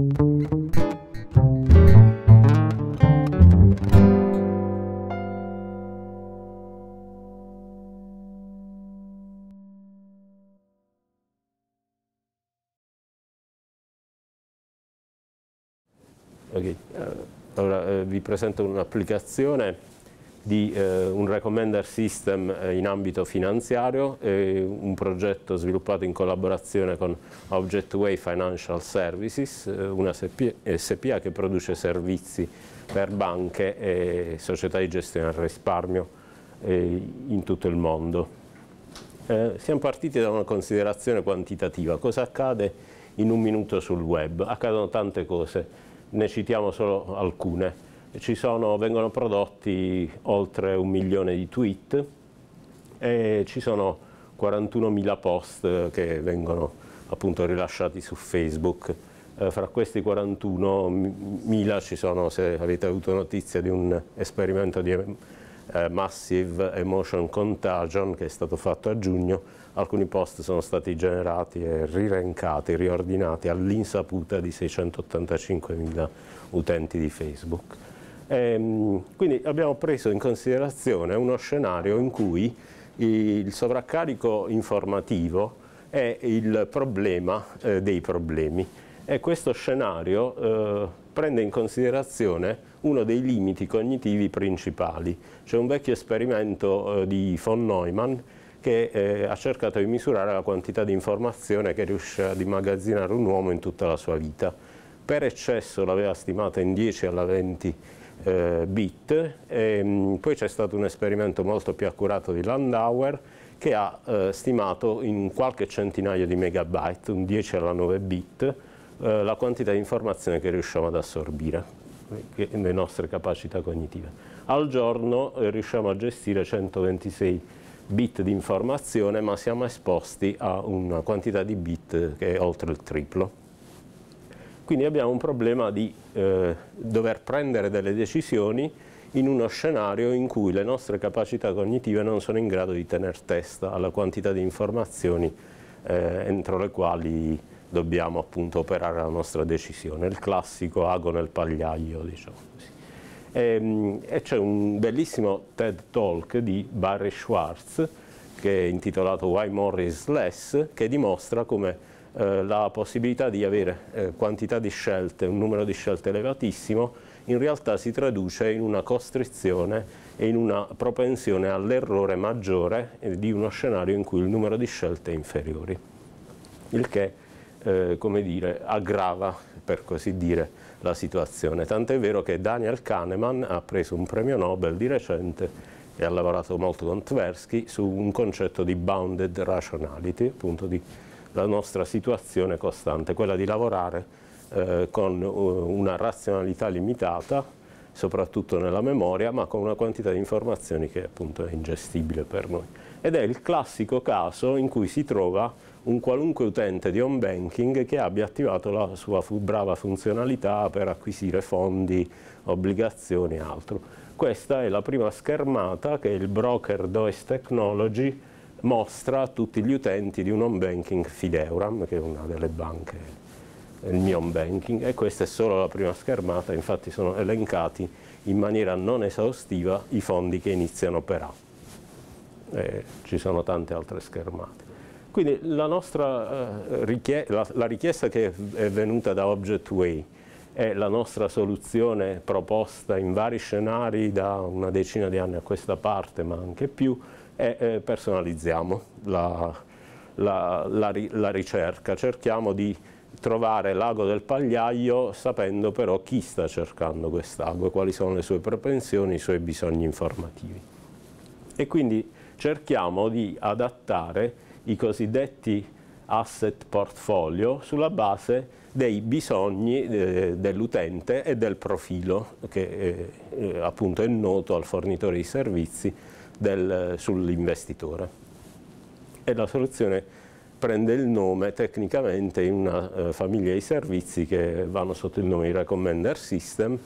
Okay. Eh, allora, eh, vi presento un'applicazione di eh, un recommender system eh, in ambito finanziario, un progetto sviluppato in collaborazione con Objectway Financial Services, eh, una SPA che produce servizi per banche e società di gestione del risparmio in tutto il mondo. Eh, siamo partiti da una considerazione quantitativa, cosa accade in un minuto sul web? Accadono tante cose, ne citiamo solo alcune sono, vengono prodotti oltre un milione di tweet e ci sono 41.000 post che vengono appunto rilasciati su Facebook. Eh, fra questi 41.000 ci sono, se avete avuto notizia, di un esperimento di eh, Massive Emotion Contagion che è stato fatto a giugno. Alcuni post sono stati generati e rirencati, riordinati all'insaputa di 685.000 utenti di Facebook. Ehm, quindi abbiamo preso in considerazione uno scenario in cui il sovraccarico informativo è il problema eh, dei problemi e questo scenario eh, prende in considerazione uno dei limiti cognitivi principali. C'è un vecchio esperimento eh, di von Neumann che eh, ha cercato di misurare la quantità di informazione che riesce ad immagazzinare un uomo in tutta la sua vita. Per eccesso l'aveva stimata in 10 alla 20 eh, bit, e, ehm, poi c'è stato un esperimento molto più accurato di Landauer che ha eh, stimato in qualche centinaio di megabyte, un 10 alla 9 bit, eh, la quantità di informazione che riusciamo ad assorbire le nostre capacità cognitive. Al giorno eh, riusciamo a gestire 126 bit di informazione, ma siamo esposti a una quantità di bit che è oltre il triplo. Quindi abbiamo un problema di eh, dover prendere delle decisioni in uno scenario in cui le nostre capacità cognitive non sono in grado di tenere testa alla quantità di informazioni eh, entro le quali dobbiamo appunto operare la nostra decisione, il classico ago nel pagliaio, diciamo così. E, ehm, e c'è un bellissimo TED Talk di Barry Schwartz che è intitolato Why More is Less, che dimostra come eh, la possibilità di avere eh, quantità di scelte, un numero di scelte elevatissimo, in realtà si traduce in una costrizione e in una propensione all'errore maggiore eh, di uno scenario in cui il numero di scelte è inferiore, il che eh, come dire, aggrava, per così dire, la situazione. Tant'è vero che Daniel Kahneman ha preso un premio Nobel di recente e ha lavorato molto con Tversky su un concetto di bounded rationality, appunto di la nostra situazione costante, quella di lavorare eh, con eh, una razionalità limitata, soprattutto nella memoria, ma con una quantità di informazioni che appunto è ingestibile per noi. Ed è il classico caso in cui si trova un qualunque utente di home banking che abbia attivato la sua brava funzionalità per acquisire fondi, obbligazioni e altro. Questa è la prima schermata che il broker DOS Technology mostra a tutti gli utenti di un home banking Fideuram, che è una delle banche, il mio home banking, e questa è solo la prima schermata, infatti sono elencati in maniera non esaustiva i fondi che iniziano per A. E ci sono tante altre schermate. Quindi la, nostra, eh, richie la, la richiesta che è venuta da Object Way è la nostra soluzione proposta in vari scenari da una decina di anni a questa parte, ma anche più, e personalizziamo la, la, la, la ricerca, cerchiamo di trovare l'ago del pagliaio sapendo però chi sta cercando quest'ago, quali sono le sue propensioni, i suoi bisogni informativi. E quindi cerchiamo di adattare i cosiddetti asset portfolio sulla base dei bisogni eh, dell'utente e del profilo che eh, eh, appunto è noto al fornitore di servizi sull'investitore. E la soluzione prende il nome tecnicamente in una eh, famiglia di servizi che vanno sotto il nome di Recommender System,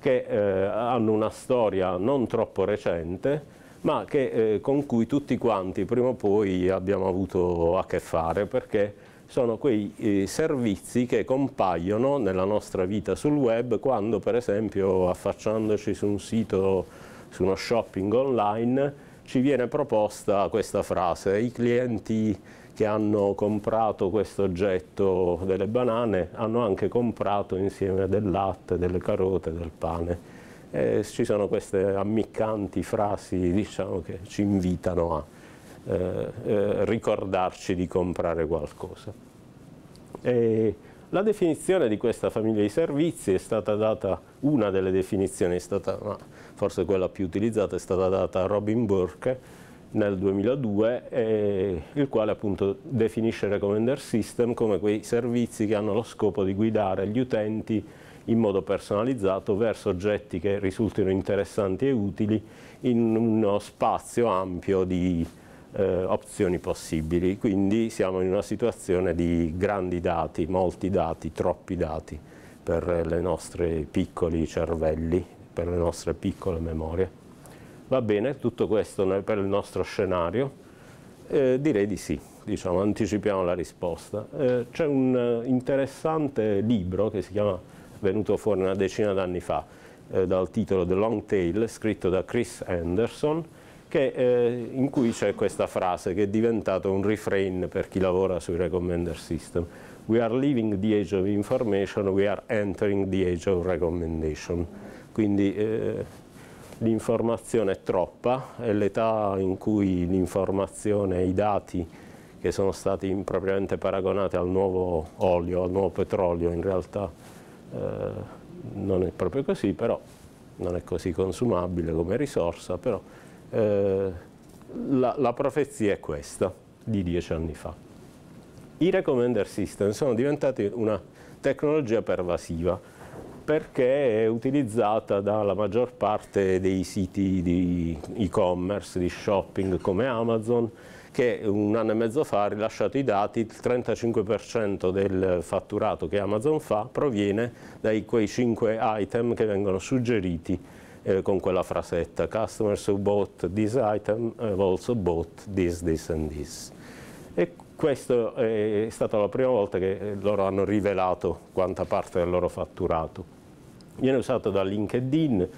che eh, hanno una storia non troppo recente, ma che, eh, con cui tutti quanti prima o poi abbiamo avuto a che fare, perché sono quei eh, servizi che compaiono nella nostra vita sul web quando per esempio affacciandoci su un sito su uno shopping online, ci viene proposta questa frase, i clienti che hanno comprato questo oggetto delle banane hanno anche comprato insieme del latte, delle carote, del pane. E ci sono queste ammiccanti frasi diciamo, che ci invitano a eh, eh, ricordarci di comprare qualcosa. E la definizione di questa famiglia di servizi è stata data, una delle definizioni è stata forse quella più utilizzata è stata data a Robin Burke nel 2002, eh, il quale appunto definisce Recommender System come quei servizi che hanno lo scopo di guidare gli utenti in modo personalizzato verso oggetti che risultino interessanti e utili in uno spazio ampio di eh, opzioni possibili. Quindi siamo in una situazione di grandi dati, molti dati, troppi dati per le nostre piccoli cervelli per le nostre piccole memorie. Va bene tutto questo per il nostro scenario? Eh, direi di sì, diciamo, anticipiamo la risposta. Eh, C'è un eh, interessante libro che si chiama, venuto fuori una decina d'anni fa, eh, dal titolo The Long Tail, scritto da Chris Anderson, che, eh, in cui c'è questa frase che è diventata un refrain per chi lavora sui recommender system. We are leaving the age of information, we are entering the age of recommendation quindi eh, l'informazione è troppa, è l'età in cui l'informazione e i dati che sono stati impropriamente paragonati al nuovo olio, al nuovo petrolio, in realtà eh, non è proprio così, però non è così consumabile come risorsa, però eh, la, la profezia è questa di dieci anni fa. I recommender system sono diventati una tecnologia pervasiva, perché è utilizzata dalla maggior parte dei siti di e-commerce, di shopping come Amazon, che un anno e mezzo fa ha rilasciato i dati, il 35% del fatturato che Amazon fa proviene dai quei 5 item che vengono suggeriti eh, con quella frasetta customers who bought this item have also bought this, this and this. E questa è stata la prima volta che eh, loro hanno rivelato quanta parte del loro fatturato. Viene usato da LinkedIn,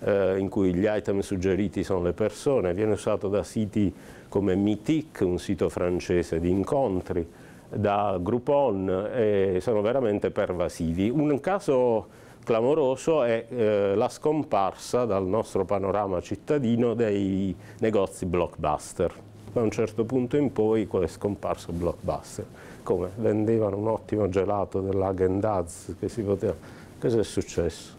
eh, in cui gli item suggeriti sono le persone, viene usato da siti come Mythic, un sito francese di incontri, da Groupon, e sono veramente pervasivi. Un caso clamoroso è eh, la scomparsa dal nostro panorama cittadino dei negozi blockbuster. Da un certo punto in poi qual è scomparso blockbuster. Come? Vendevano un ottimo gelato dell'Agendaz che si poteva Cosa è successo?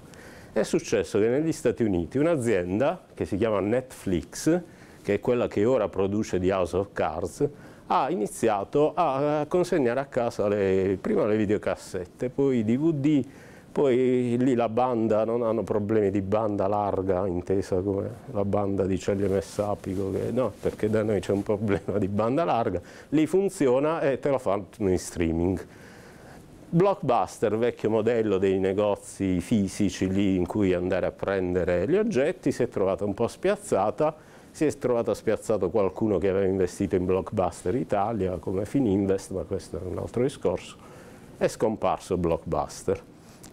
È successo che negli Stati Uniti un'azienda che si chiama Netflix, che è quella che ora produce The House of Cards, ha iniziato a consegnare a casa le, prima le videocassette, poi i DVD, poi lì la banda, non hanno problemi di banda larga, intesa come la banda di CLMS Apico, che, no, perché da noi c'è un problema di banda larga, lì funziona e te lo fanno in streaming. Blockbuster, vecchio modello dei negozi fisici lì in cui andare a prendere gli oggetti, si è trovata un po' spiazzata, si è trovato spiazzato qualcuno che aveva investito in Blockbuster Italia come Fininvest, ma questo è un altro discorso, è scomparso Blockbuster.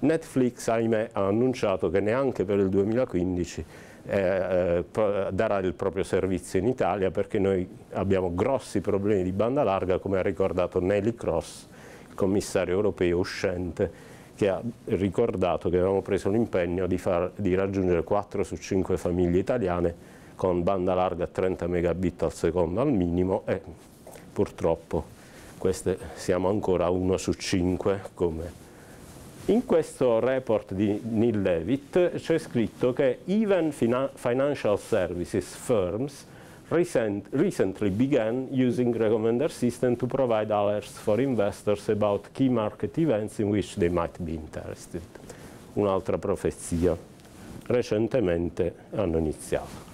Netflix, ahimè, ha annunciato che neanche per il 2015 eh, eh darà il proprio servizio in Italia perché noi abbiamo grossi problemi di banda larga, come ha ricordato Nelly Cross, commissario europeo uscente che ha ricordato che avevamo preso l'impegno di, di, raggiungere 4 su 5 famiglie italiane con banda larga a 30 megabit al secondo al minimo e purtroppo queste siamo ancora a 1 su 5 come in questo report di Neil Levitt c'è scritto che even financial services firms recent, recently began using recommender system to provide alerts for investors about key market events in which they might be interested. Un'altra profezia. Recentemente hanno iniziato.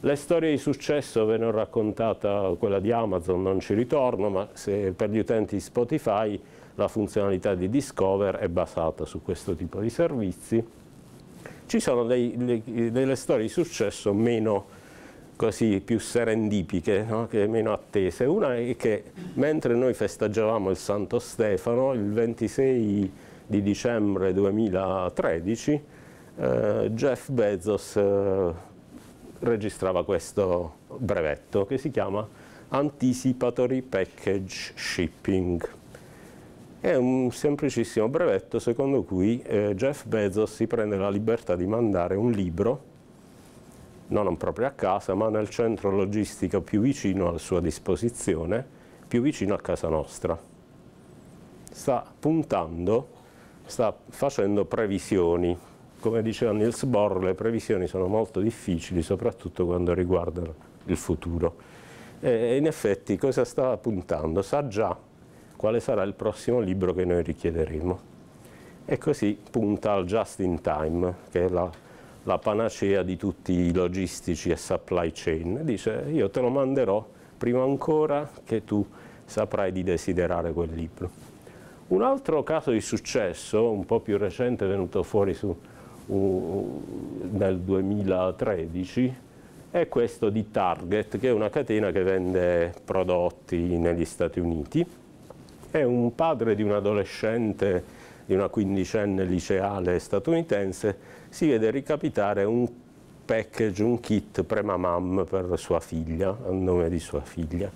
Le storie di successo ve ne ho raccontata quella di Amazon, non ci ritorno, ma per gli utenti di Spotify la funzionalità di Discover è basata su questo tipo di servizi. Ci sono dei, delle storie di successo meno così più serendipiche, no? che meno attese. Una è che mentre noi festeggiavamo il Santo Stefano, il 26 di dicembre 2013, eh, Jeff Bezos eh, registrava questo brevetto che si chiama Anticipatory Package Shipping. È un semplicissimo brevetto secondo cui eh, Jeff Bezos si prende la libertà di mandare un libro non proprio a casa, ma nel centro logistico più vicino alla sua disposizione, più vicino a casa nostra. Sta puntando, sta facendo previsioni. Come diceva Niels Bohr, le previsioni sono molto difficili, soprattutto quando riguardano il futuro. E in effetti cosa sta puntando? Sa già quale sarà il prossimo libro che noi richiederemo. E così punta al just in time, che è la la panacea di tutti i logistici e supply chain, dice io te lo manderò prima ancora che tu saprai di desiderare quel libro. Un altro caso di successo, un po' più recente, venuto fuori su, uh, nel 2013, è questo di Target, che è una catena che vende prodotti negli Stati Uniti. È un padre di un adolescente di una quindicenne liceale statunitense, si vede ricapitare un package, un kit premamam per sua figlia, a nome di sua figlia.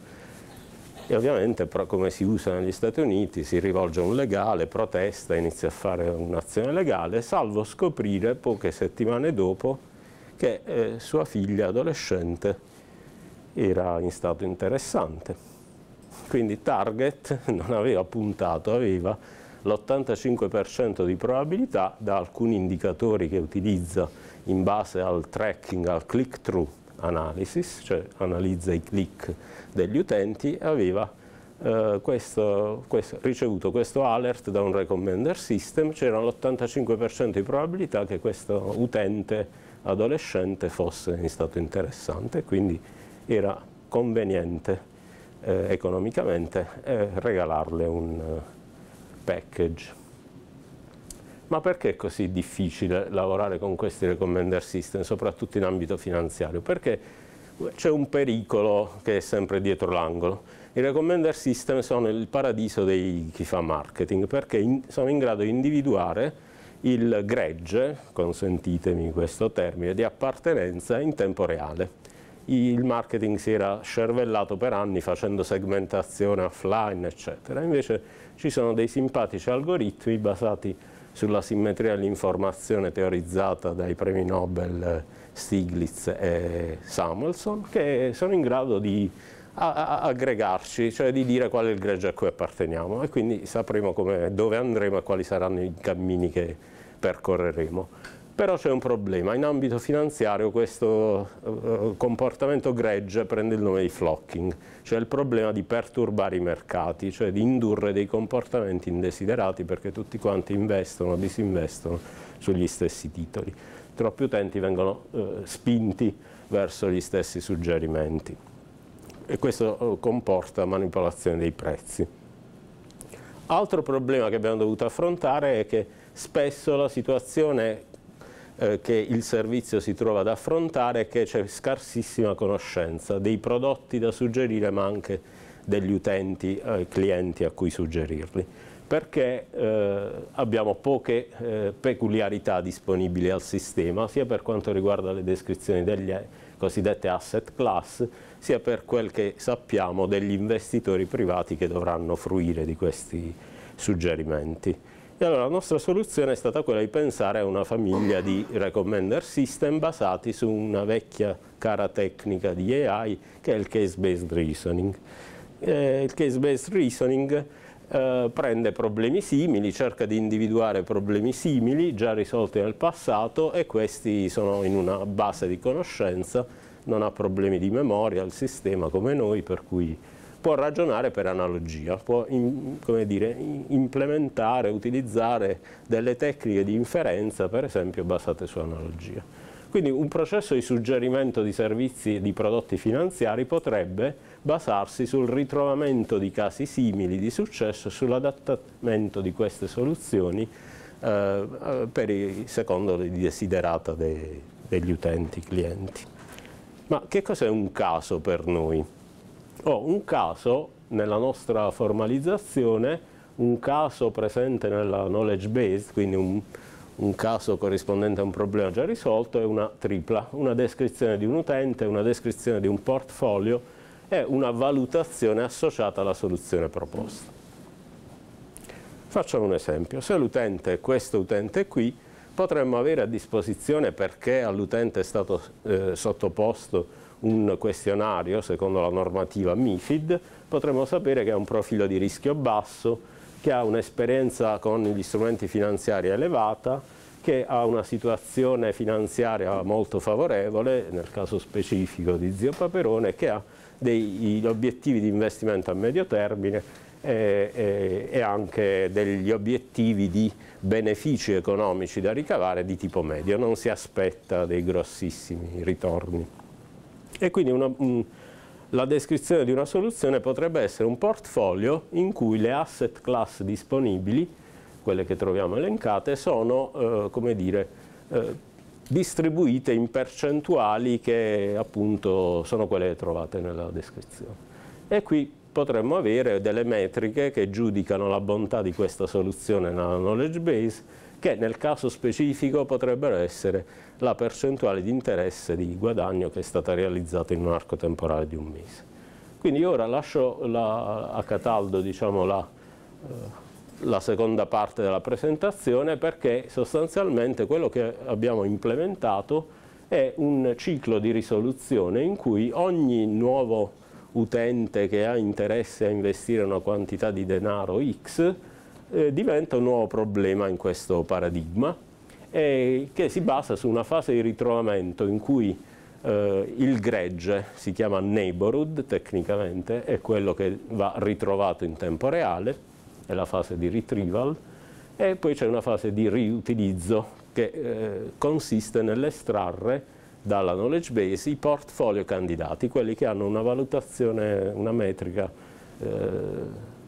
E ovviamente, però, come si usa negli Stati Uniti, si rivolge a un legale, protesta, inizia a fare un'azione legale, salvo scoprire poche settimane dopo che eh, sua figlia adolescente era in stato interessante. Quindi Target non aveva puntato, aveva l'85% di probabilità da alcuni indicatori che utilizza in base al tracking, al click-through analysis, cioè analizza i click degli utenti, aveva eh, questo, questo, ricevuto questo alert da un recommender system, c'era l'85% di probabilità che questo utente adolescente fosse in stato interessante, quindi era conveniente eh, economicamente eh, regalarle un package. Ma perché è così difficile lavorare con questi recommender system, soprattutto in ambito finanziario? Perché c'è un pericolo che è sempre dietro l'angolo. I recommender system sono il paradiso di chi fa marketing, perché in, sono in grado di individuare il gregge, consentitemi questo termine, di appartenenza in tempo reale il marketing si era scervellato per anni facendo segmentazione offline, eccetera. Invece ci sono dei simpatici algoritmi basati sulla simmetria dell'informazione teorizzata dai premi Nobel eh, Stiglitz e Samuelson, che sono in grado di aggregarci, cioè di dire qual è il greggio a cui apparteniamo e quindi sapremo dove andremo e quali saranno i cammini che percorreremo. Però c'è un problema, in ambito finanziario questo eh, eh, comportamento gregge prende il nome di flocking, cioè il problema di perturbare i mercati, cioè di indurre dei comportamenti indesiderati perché tutti quanti investono o disinvestono sugli stessi titoli. Troppi utenti vengono eh, spinti verso gli stessi suggerimenti e questo eh, comporta manipolazione dei prezzi. Altro problema che abbiamo dovuto affrontare è che spesso la situazione eh, che il servizio si trova ad affrontare è che c'è scarsissima conoscenza dei prodotti da suggerire ma anche degli utenti, eh, clienti a cui suggerirli perché eh, abbiamo poche eh, peculiarità disponibili al sistema, sia per quanto riguarda le descrizioni delle eh, cosiddette asset class, sia per quel che sappiamo degli investitori privati che dovranno fruire di questi suggerimenti. E allora la nostra soluzione è stata quella di pensare a una famiglia di recommender system basati su una vecchia cara tecnica di AI che è il case-based reasoning. Eh, il case-based reasoning eh, prende problemi simili, cerca di individuare problemi simili già risolti nel passato e questi sono in una base di conoscenza, non ha problemi di memoria al sistema come noi, per cui può ragionare per analogia, può in, dire, implementare, utilizzare delle tecniche di inferenza, per esempio, basate su analogia. Quindi un processo di suggerimento di servizi e di prodotti finanziari potrebbe basarsi sul ritrovamento di casi simili di successo e sull'adattamento di queste soluzioni eh, eh, per i, secondo le desiderata degli utenti, clienti. Ma che cos'è un caso per noi? ho oh, un caso nella nostra formalizzazione, un caso presente nella knowledge base, quindi un, un caso corrispondente a un problema già risolto, è una tripla, una descrizione di un utente, una descrizione di un portfolio e una valutazione associata alla soluzione proposta. Facciamo un esempio, se l'utente è questo utente qui, potremmo avere a disposizione perché all'utente è stato eh, sottoposto un questionario secondo la normativa MIFID, potremmo sapere che ha un profilo di rischio basso, che ha un'esperienza con gli strumenti finanziari elevata, che ha una situazione finanziaria molto favorevole, nel caso specifico di Zio Paperone, che ha degli obiettivi di investimento a medio termine e, e, e anche degli obiettivi di benefici economici da ricavare di tipo medio, non si aspetta dei grossissimi ritorni. E quindi una, mh, mm, la descrizione di una soluzione potrebbe essere un portfolio in cui le asset class disponibili, quelle che troviamo elencate, sono eh, come dire, eh, distribuite in percentuali che appunto sono quelle trovate nella descrizione. E qui potremmo avere delle metriche che giudicano la bontà di questa soluzione nella knowledge base che nel caso specifico potrebbero essere la percentuale di interesse di guadagno che è stata realizzata in un arco temporale di un mese. Quindi ora lascio la, a Cataldo diciamo, la, eh, la seconda parte della presentazione perché sostanzialmente quello che abbiamo implementato è un ciclo di risoluzione in cui ogni nuovo utente che ha interesse a investire una quantità di denaro X eh, diventa un nuovo problema in questo paradigma eh, che si basa su una fase di ritrovamento in cui eh, il gregge si chiama neighborhood tecnicamente, è quello che va ritrovato in tempo reale, è la fase di retrieval, e poi c'è una fase di riutilizzo che eh, consiste nell'estrarre dalla knowledge base i portfolio candidati, quelli che hanno una valutazione, una metrica eh,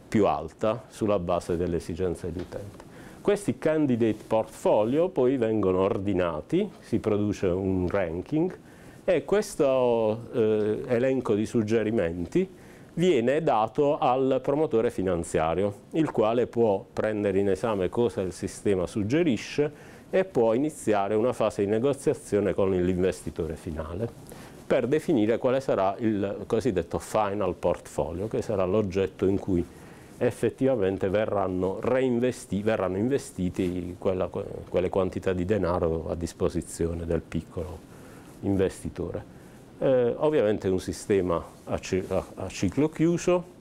più alta sulla base delle esigenze di utente. Questi candidate portfolio poi vengono ordinati, si produce un ranking e questo eh, elenco di suggerimenti viene dato al promotore finanziario, il quale può prendere in esame cosa il sistema suggerisce e può iniziare una fase di negoziazione con l'investitore finale per definire quale sarà il cosiddetto final portfolio, che sarà l'oggetto in cui effettivamente verranno, reinvesti, verranno investiti quella, quelle quantità di denaro a disposizione del piccolo investitore. Eh, ovviamente è un sistema a, a, ciclo chiuso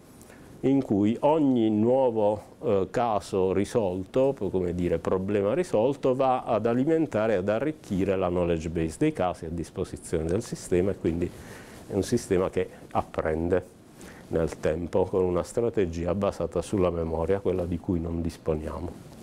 in cui ogni nuovo eh, caso risolto, come dire problema risolto, va ad alimentare, e ad arricchire la knowledge base dei casi a disposizione del sistema e quindi è un sistema che apprende nel tempo con una strategia basata sulla memoria, quella di cui non disponiamo.